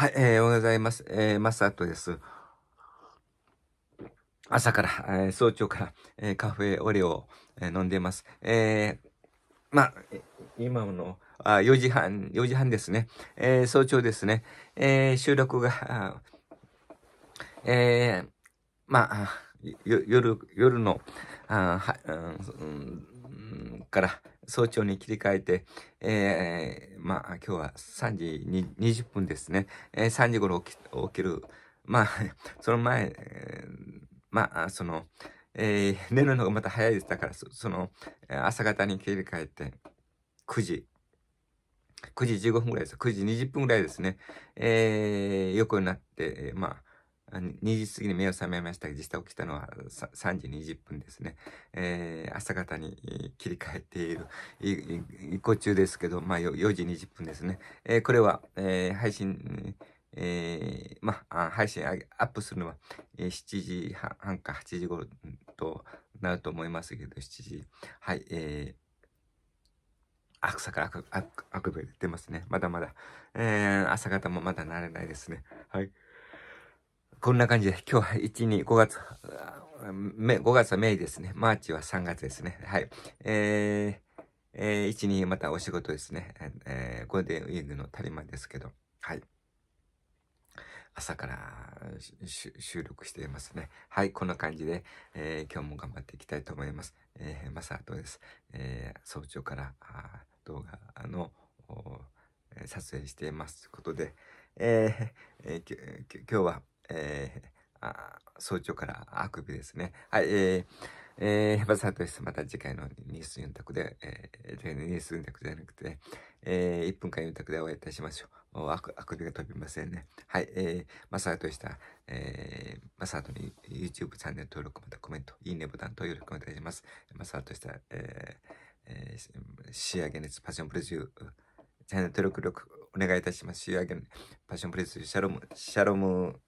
はい、えー、おはようございます。えー、マートです。朝から、えー、早朝から、えー、カフェオレを、えー、飲んでいます。えー、まあ、今の、あ4時半、4時半ですね。えー、早朝ですね。えー、収録が、えー、まあ、夜、夜の、あは、うん、から、早朝に切り替えて、えー、まあ、今日は3時に20分ですね。えー、3時頃起き起きる。まあ、その前、えー、まあ、その、えー、寝るのがまた早いです。だから、その、朝方に切り替えて、9時、9時15分ぐらいです。9時20分ぐらいですね。えー、横になって、まあ、2時過ぎに目を覚めましたが、実際起きたのは3時20分ですね。えー、朝方に切り替えている、移行中ですけど、まあ4時20分ですね。えー、これは、えー、配信、えー、まあ、配信アップするのは、7時半か8時頃となると思いますけど、7時。はい、えー朝からあくび出てますね。まだまだ。えー、朝方もまだ慣れないですね。はい。こんな感じで、今日は1、2、5月、5月はメイですね。マーチは3月ですね。はい。えー、えー、1、2、またお仕事ですね。えー、ゴールデンウィークの足りまですけど、はい。朝から収録していますね。はい、こんな感じで、えー、今日も頑張っていきたいと思います。えー、マサです。えー、早朝から動画の撮影していますということで、えーえー、今日はえー、あ早朝からあくびですね。はい、えーえー、バサトです。また次回のニュース4択で、えー、ニュース4択じゃなくて、えー、1分間4択でお会いいたしましょう。あくあくびが飛びませんね。はい、えー、マサートでした。えー、マサートに YouTube チャンネル登録、またコメント、いいねボタンとよろしくお願いします。マサートした。えー、えー、仕上げ熱パッションプレー、チャンネル登録お願いいたします。仕上げパッションプレスシャロム、シャロム、